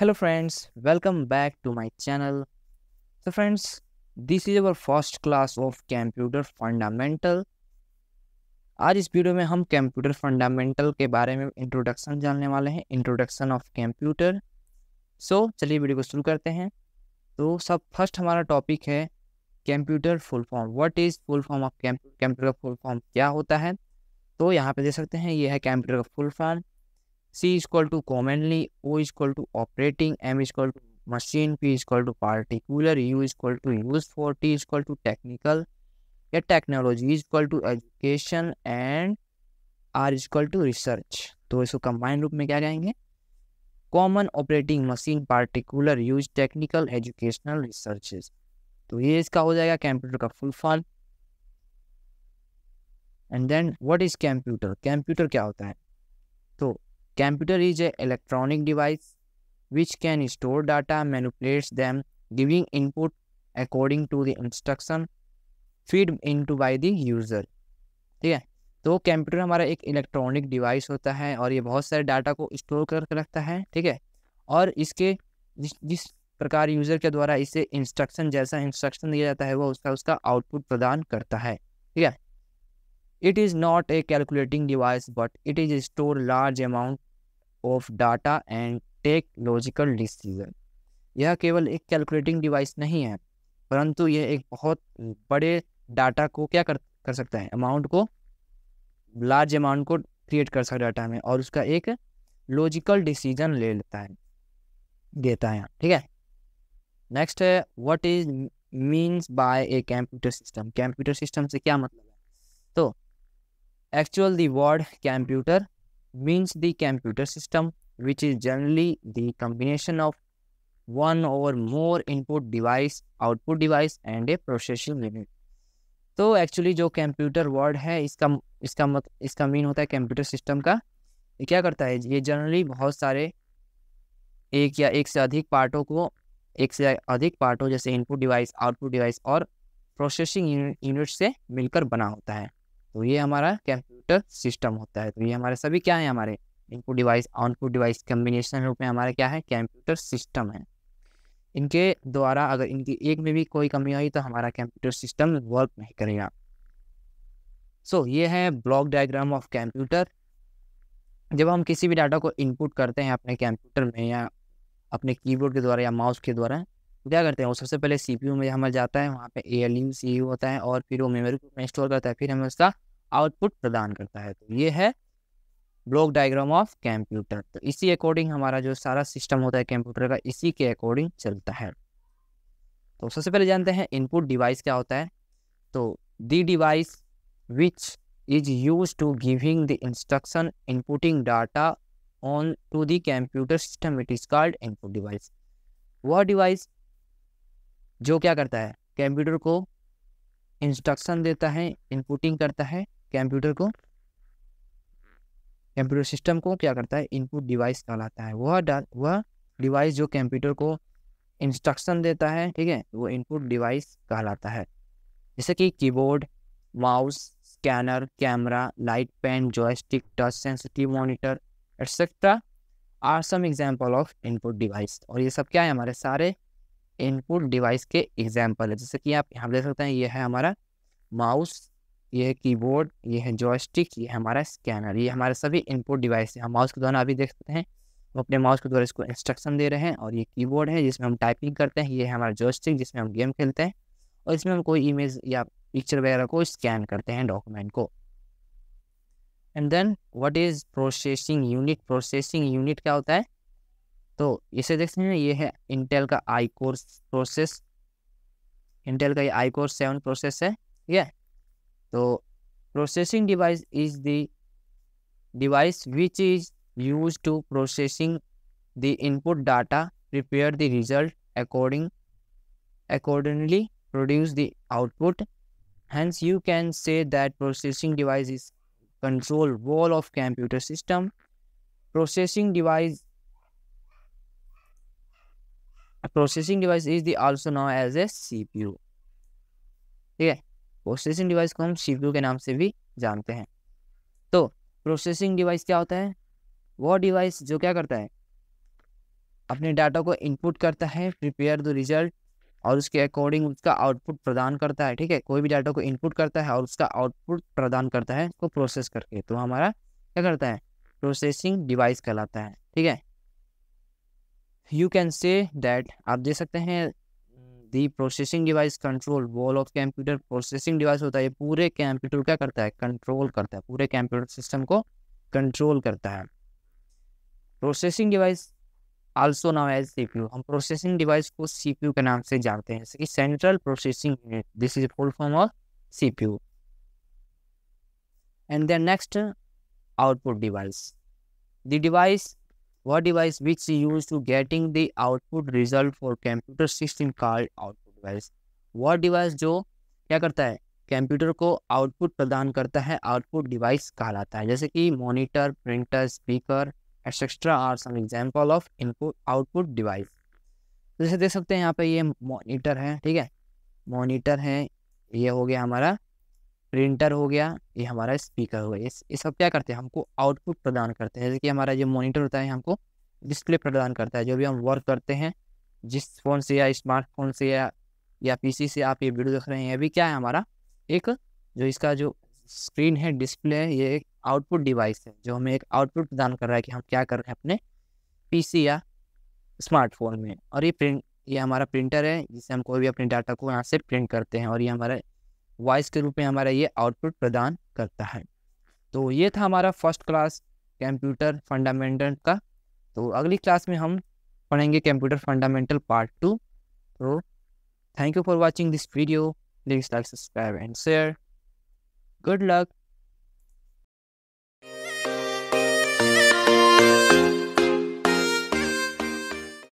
Hello friends welcome back to my channel so friends this is our first class of computer fundamental आज इस video में हम computer fundamental के बारे में इंट्रोडक्शन जानने वाले हैं इंट्रोडक्शन ऑफ कंप्यूटर सो चलिए वीडियो को शुरू करते हैं तो सब फर्स्ट हमारा टॉपिक है computer full form what is full form of computer का फुल फॉर्म क्या होता है तो यहाँ पे देख सकते हैं ये है कंप्यूटर का full form C is equal to commonly, O is equal to operating, M is equal to machine, P is equal to particular, U is equal to use for, T is equal to technical, या technology is equal to education and R is equal to research तो इसको combine रूप में क्या कहेंगे common operating machine particular use technical educational researches तो ये इसका हो जाएगा कंप्यूटर का full form and then what is computer computer क्या होता है तो Computer is A electronic device which can store data, manipulates them, giving input according to the instruction feed into by the user. ठीक है तो computer हमारा एक electronic device होता है और ये बहुत सारे डाटा को स्टोर करके रखता है ठीक है और इसके जिस जिस प्रकार यूज़र के द्वारा इसे इंस्ट्रक्शन जैसा इंस्ट्रक्शन दिया जाता है वो उसका उसका आउटपुट प्रदान करता है ठीक है It is not a calculating device, but it is store large amount of data and take logical decision. यह केवल एक कैलकुलेटिंग डिवाइस नहीं है परंतु यह एक बहुत बड़े डाटा को क्या कर कर सकता है अमाउंट को लार्ज अमाउंट को क्रिएट कर सकता है डाटा में और उसका एक लॉजिकल डिसीजन ले लेता है देता है ठीक है नेक्स्ट है what is means by a computer system computer system से क्या मतलब actual the word computer means the computer system which is generally the combination of one और more input device output device and a processing unit तो actually जो computer word है इसका इसका मत इसका मीन होता है कंप्यूटर सिस्टम का ये क्या करता है ये जनरली बहुत सारे एक या एक से अधिक पार्टों को एक से अधिक पार्टों जैसे इनपुट डिवाइस आउटपुट डिवाइस और प्रोसेसिंग यूनिट से मिलकर बना होता है तो ये हमारा कंप्यूटर सिस्टम होता है तो ये हमारे सभी क्या है हमारे input device output device combination रूप में हमारा क्या है कंप्यूटर सिस्टम है इनके द्वारा अगर इनकी एक में भी कोई कमी आई तो हमारा कंप्यूटर सिस्टम वर्क नहीं करेगा सो so, ये है ब्लॉक डायग्राम ऑफ कंप्यूटर जब हम किसी भी डाटा को इनपुट करते हैं अपने कंप्यूटर में या अपने कीबोर्ड के द्वारा या माउस के द्वारा तो क्या करते हैं वो सबसे पहले सीपीयू में हमारे जाता है वहाँ पे A L U C U होता है और फिर वो मेमोरी में स्टोर करता है फिर हमें उसका आउटपुट प्रदान करता है तो ये है ब्लॉक डायग्राम ऑफ कंप्यूटर तो इसी अकॉर्डिंग हमारा जो सारा सिस्टम होता है कंप्यूटर का इसी के अकॉर्डिंग चलता है तो सबसे पहले जानते हैं इनपुट डिवाइस क्या होता है तो the device which is use to giving the instruction inputting data on to the computer system it is called input device वह डिवाइस जो क्या करता है कंप्यूटर को इंस्ट्रक्शन देता है इनपुटिंग करता है कंप्यूटर को कंप्यूटर सिस्टम को क्या करता है इनपुट डिवाइस कहलाता है वह वह डिवाइस जो कंप्यूटर को इंस्ट्रक्शन देता है ठीक है वो इनपुट डिवाइस कहलाता है जैसे कि keyboard mouse scanner camera light pen joystick touch sensitive monitor etcetera are some example of input device और ये सब क्या है हमारे सारे इनपुट डिवाइस के एग्जांपल है जैसे कि आप यहाँ देख सकते हैं ये है हमारा माउस ये कीबोर्ड ये है जॉयस्टिक ये हमारा स्कैनर ये हमारे सभी इनपुट डिवाइस है हम माउस के द्वारा अभी देख सकते हैं हम अपने माउस के द्वारा इसको इंस्ट्रक्शन दे रहे हैं और ये कीबोर्ड है जिसमें हम टाइपिंग करते हैं ये है हमारा जॉयस्टिक जिसमें हम गेम खेलते हैं और इसमें हम कोई इमेज या पिक्चर वगैरह को स्कैन करते हैं डॉक्यूमेंट को and then what is processing unit processing unit क्या होता है तो इसे देखते हैं ये है इंटेल का आई कोर्स प्रोसेस इंटेल का ये आई कोर्स सेवन प्रोसेस है ठीक है So processing device is the device which is used to processing the input data, prepare the result according accordingly, produce the output. Hence, you can say that processing device is control wall of computer system. Processing device processing device is the also known as a CPU. Yeah. Processing device को हम CPU के नाम से भी जानते हैं तो processing device क्या होता है वह डिवाइस जो क्या करता है अपने डाटा को इनपुट करता है प्रिपेयर द रिजल्ट और उसके अकॉर्डिंग उसका आउटपुट प्रदान करता है ठीक है कोई भी डाटा को इनपुट करता है और उसका आउटपुट प्रदान करता है उसको प्रोसेस करके तो हमारा क्या करता है प्रोसेसिंग डिवाइस कहलाता है ठीक है यू कैन से डैट आप दे सकते हैं the processing device control wall of computer processing device होता है ये पूरे कंप्यूटर क्या करता है कंट्रोल करता है पूरे कंप्यूटर सिस्टम को कंट्रोल करता है processing device also now as C हम प्रोसेसिंग डिवाइस को सी के नाम से जानते हैं जैसे कि central processing unit this is full form of C and then next output device the device what device which is used to getting the output result for computer system called output device what device जो क्या करता है computer को output प्रदान करता है output device कहलाता है जैसे कि monitor printer speaker etcetera are some example of input output device जैसे देख सकते हैं यहाँ पे ये मॉनिटर है ठीक है मॉनिटर है ये हो गया हमारा प्रिंटर हो गया ये हमारा स्पीकर हो गया ये, सब क्या करते हैं हमको आउटपुट प्रदान करते हैं जैसे कि हमारा जो मॉनिटर होता है हमको डिस्प्ले प्रदान करता है जो भी हम वर्क करते हैं जिस फ़ोन से या स्मार्टफोन से या या पीसी से आप ये वीडियो देख रहे हैं अभी क्या है हमारा एक जो इसका जो स्क्रीन है डिस्प्ले है ये एक आउटपुट डिवाइस है जो हमें एक आउटपुट प्रदान कर रहा है कि हम क्या कर रहे हैं अपने पीसी या स्मार्टफोन में और ये प्रिंट ये हमारा प्रिंटर है जिससे हम कोई भी अपने डाटा को यहाँ से प्रिंट करते हैं और ये हमारा वॉइस के रूप में हमारा ये आउटपुट प्रदान करता है तो ये था हमारा फर्स्ट क्लास कंप्यूटर फंडामेंटल का तो अगली क्लास में हम पढ़ेंगे कंप्यूटर फंडामेंटल पार्ट टू तो thank you for watching this video please like subscribe and share good luck